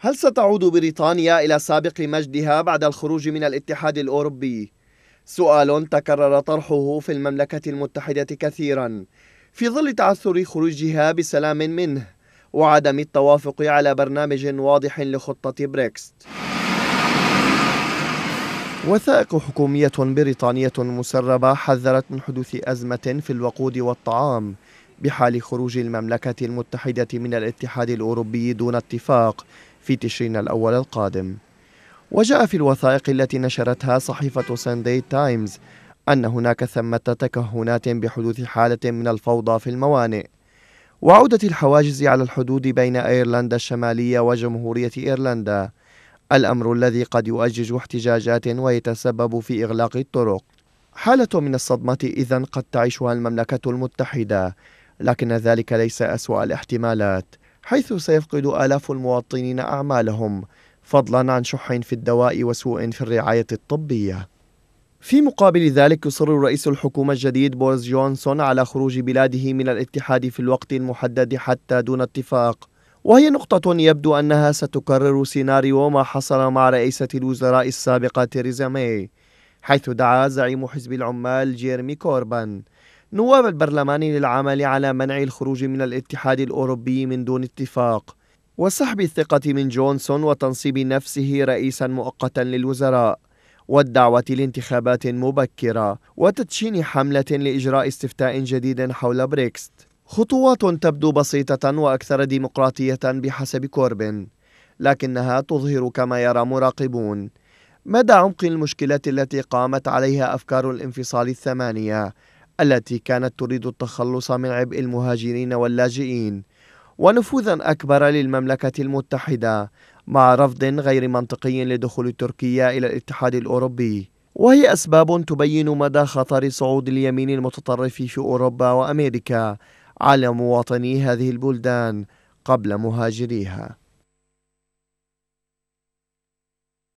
هل ستعود بريطانيا إلى سابق مجدها بعد الخروج من الاتحاد الأوروبي؟ سؤال تكرر طرحه في المملكة المتحدة كثيرا في ظل تعثر خروجها بسلام منه وعدم التوافق على برنامج واضح لخطة بريكست وثائق حكومية بريطانية مسربة حذرت من حدوث أزمة في الوقود والطعام بحال خروج المملكة المتحدة من الاتحاد الأوروبي دون اتفاق في تشرين الأول القادم وجاء في الوثائق التي نشرتها صحيفة ساندي تايمز أن هناك ثمة تكهنات بحدوث حالة من الفوضى في الموانئ وعودة الحواجز على الحدود بين أيرلندا الشمالية وجمهورية إيرلندا الأمر الذي قد يؤجج احتجاجات ويتسبب في إغلاق الطرق حالة من الصدمة إذا قد تعيشها المملكة المتحدة لكن ذلك ليس أسوأ الاحتمالات حيث سيفقد آلاف المواطنين أعمالهم فضلا عن شح في الدواء وسوء في الرعاية الطبية في مقابل ذلك يصر رئيس الحكومة الجديد بوريس جونسون على خروج بلاده من الاتحاد في الوقت المحدد حتى دون اتفاق وهي نقطة يبدو أنها ستكرر سيناريو ما حصل مع رئيسة الوزراء السابقة تيريزا ماي حيث دعا زعيم حزب العمال جيرمي كوربان نواب البرلمان للعمل على منع الخروج من الاتحاد الأوروبي من دون اتفاق وسحب الثقة من جونسون وتنصيب نفسه رئيسا مؤقتا للوزراء والدعوة لانتخابات مبكرة وتدشين حملة لإجراء استفتاء جديد حول بريكست خطوات تبدو بسيطة وأكثر ديمقراطية بحسب كوربن لكنها تظهر كما يرى مراقبون مدى عمق المشكلة التي قامت عليها أفكار الانفصال الثمانية التي كانت تريد التخلص من عبء المهاجرين واللاجئين ونفوذا أكبر للمملكة المتحدة مع رفض غير منطقي لدخول تركيا إلى الاتحاد الأوروبي وهي أسباب تبين مدى خطر صعود اليمين المتطرف في أوروبا وأمريكا على مواطني هذه البلدان قبل مهاجريها